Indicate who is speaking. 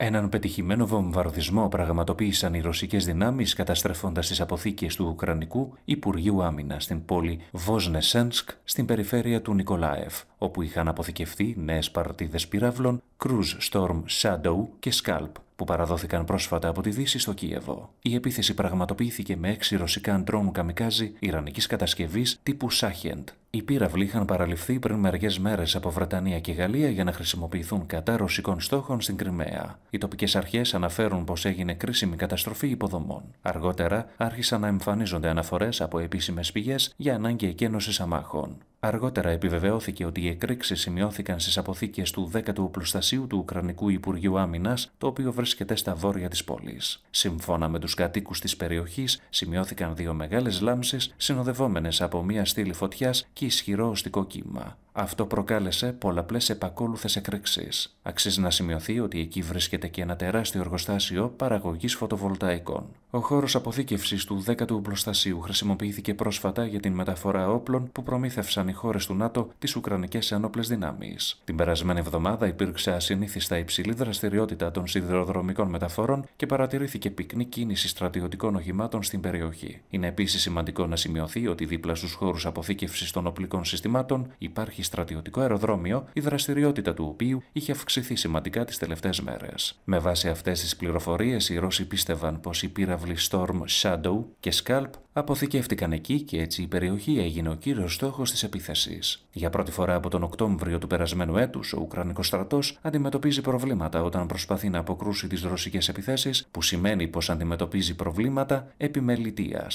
Speaker 1: Έναν πετυχημένο βομβαρδισμό πραγματοποίησαν οι ρωσικές δυνάμεις καταστρέφοντας τις αποθήκες του Ουκρανικού Υπουργείου Άμυνας στην πόλη Βοσνεσένσκ στην περιφέρεια του Νικολάεφ, όπου είχαν αποθηκευτεί νέες παρτίδες πυράβλων Cruise Storm Shadow και Scalp που παραδόθηκαν πρόσφατα από τη Δύση στο Κίεβο. Η επίθεση πραγματοποιήθηκε με έξι ρωσικά ντρόμου καμικάζι Ιρανικής κατασκευής τύπου Σάχεντ οι πύραυλοι είχαν παραλυφθεί πριν μερικές μέρες από Βρετανία και Γαλλία για να χρησιμοποιηθούν κατά ρωσικών στόχων στην Κρυμαία. Οι τοπικές αρχές αναφέρουν πως έγινε κρίσιμη καταστροφή υποδομών. Αργότερα άρχισαν να εμφανίζονται αναφορές από επίσημες πηγές για ανάγκη εκένωσης αμάχων. Αργότερα επιβεβαιώθηκε ότι οι εκρήξεις σημειώθηκαν στις αποθήκες του 10ου Πλουστασίου του Ουκρανικού Υπουργείου Άμυνας, το οποίο βρίσκεται στα βόρεια της πόλης. Σύμφωνα με τους κατοίκους της περιοχής, σημειώθηκαν δύο μεγάλες λάμψεις συνοδευόμενες από μία στήλη φωτιάς και ισχυρό οστικό κύμα. Αυτό προκάλεσε πολλαπλές επακόλουθες εκρήξεις. Αξίζει να σημειωθεί ότι εκεί βρίσκεται και ένα τεράστιο εργοστάσιο παραγωγής φωτοβολταϊκών. Ο χώρος αποθήκευσης του 10ου Οπλοστασίου χρησιμοποιήθηκε πρόσφατα για την μεταφορά όπλων που προμήθευσαν οι χώρες του ΝΑΤΟ τις Ουκρανικές Ενόπλε Δυνάμεις. Την περασμένη εβδομάδα υπήρξε ασυνήθιστα υψηλή δραστηριότητα των σιδηροδρομικών μεταφορών και παρατηρήθηκε πυκνή κίνηση στρατιωτικών οχημάτων στην περιοχή. Είναι επίσης σημαντικό να σημειωθεί ότι δίπλα στους χώρους αποθήκευσης των οπλικών συστημάτων υπάρχει στρατιωτικό αεροδρόμιο, η δραστηριότητα του οποίου είχε αυξηθεί σημαντικά τις τελευταίες μέρες. Με βάση αυτές τις πληροφορίες, οι Ρώσοι πίστευαν πως οι πύραυλοι Storm Shadow και Scalp αποθηκεύτηκαν εκεί και έτσι η περιοχή έγινε ο κύριος στόχος της επίθεσης. Για πρώτη φορά από τον Οκτώβριο του περασμένου έτους, ο Ουκρανικός στρατός αντιμετωπίζει προβλήματα όταν προσπαθεί να αποκρούσει τις ρωσικές επιθέσεις, που σημαίνει πως αντιμετωπίζει προβλήματα επιμελητίας.